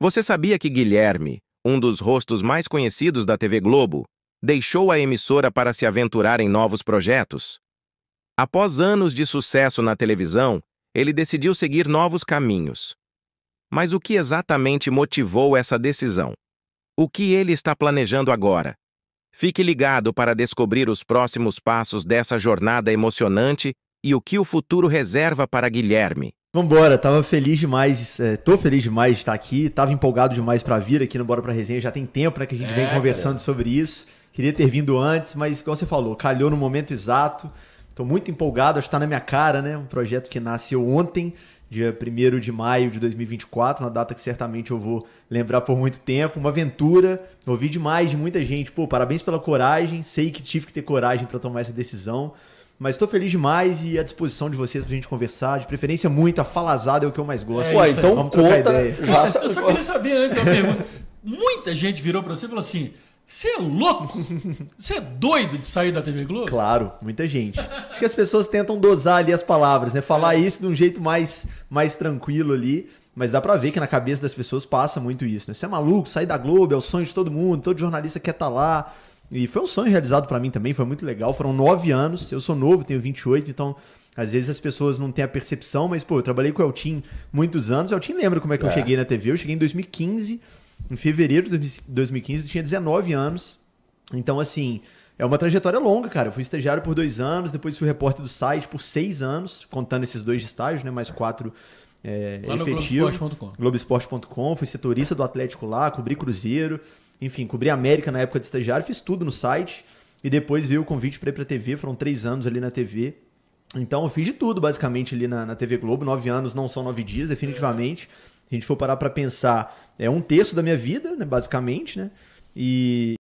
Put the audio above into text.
Você sabia que Guilherme, um dos rostos mais conhecidos da TV Globo, deixou a emissora para se aventurar em novos projetos? Após anos de sucesso na televisão, ele decidiu seguir novos caminhos. Mas o que exatamente motivou essa decisão? O que ele está planejando agora? Fique ligado para descobrir os próximos passos dessa jornada emocionante e o que o futuro reserva para Guilherme. Vambora, tava feliz demais, é, tô feliz demais de estar aqui, tava empolgado demais para vir aqui no Bora Pra Resenha, já tem tempo né, que a gente é, vem conversando cara. sobre isso, queria ter vindo antes, mas como você falou, calhou no momento exato, tô muito empolgado, acho que tá na minha cara, né, um projeto que nasceu ontem, dia 1 de maio de 2024, uma data que certamente eu vou lembrar por muito tempo, uma aventura. Ouvi demais de muita gente, pô, parabéns pela coragem, sei que tive que ter coragem para tomar essa decisão. Mas estou feliz demais e à disposição de vocês para a gente conversar. De preferência, muita falazada é o que eu mais gosto. É, Ué, então Vamos conta. Ideia. Já... Eu só queria saber antes uma pergunta. Muita gente virou para você e falou assim: você é louco? Você é doido de sair da TV Globo? Claro, muita gente. Acho que as pessoas tentam dosar ali as palavras, né? Falar é. isso de um jeito mais, mais tranquilo ali. Mas dá pra ver que na cabeça das pessoas passa muito isso, né? Você é maluco, sair da Globo, é o sonho de todo mundo, todo jornalista quer estar tá lá. E foi um sonho realizado para mim também, foi muito legal. Foram nove anos, eu sou novo, tenho 28, então às vezes as pessoas não têm a percepção, mas pô, eu trabalhei com o Eltim muitos anos. O Eltim lembra como é que é. eu cheguei na TV. Eu cheguei em 2015, em fevereiro de 2015, eu tinha 19 anos. Então, assim, é uma trajetória longa, cara. Eu fui estagiário por dois anos, depois fui repórter do site por seis anos, contando esses dois estágios, né? Mais quatro é, lá efetivo. Globoesporte.com. Fui setorista do Atlético lá, cobri Cruzeiro, enfim, cobri América na época de estagiário, fiz tudo no site. E depois veio o convite para ir para a TV, foram três anos ali na TV. Então eu fiz de tudo, basicamente, ali na, na TV Globo. Nove anos não são nove dias, definitivamente. a gente for parar para pensar, é um terço da minha vida, né, basicamente, né? E,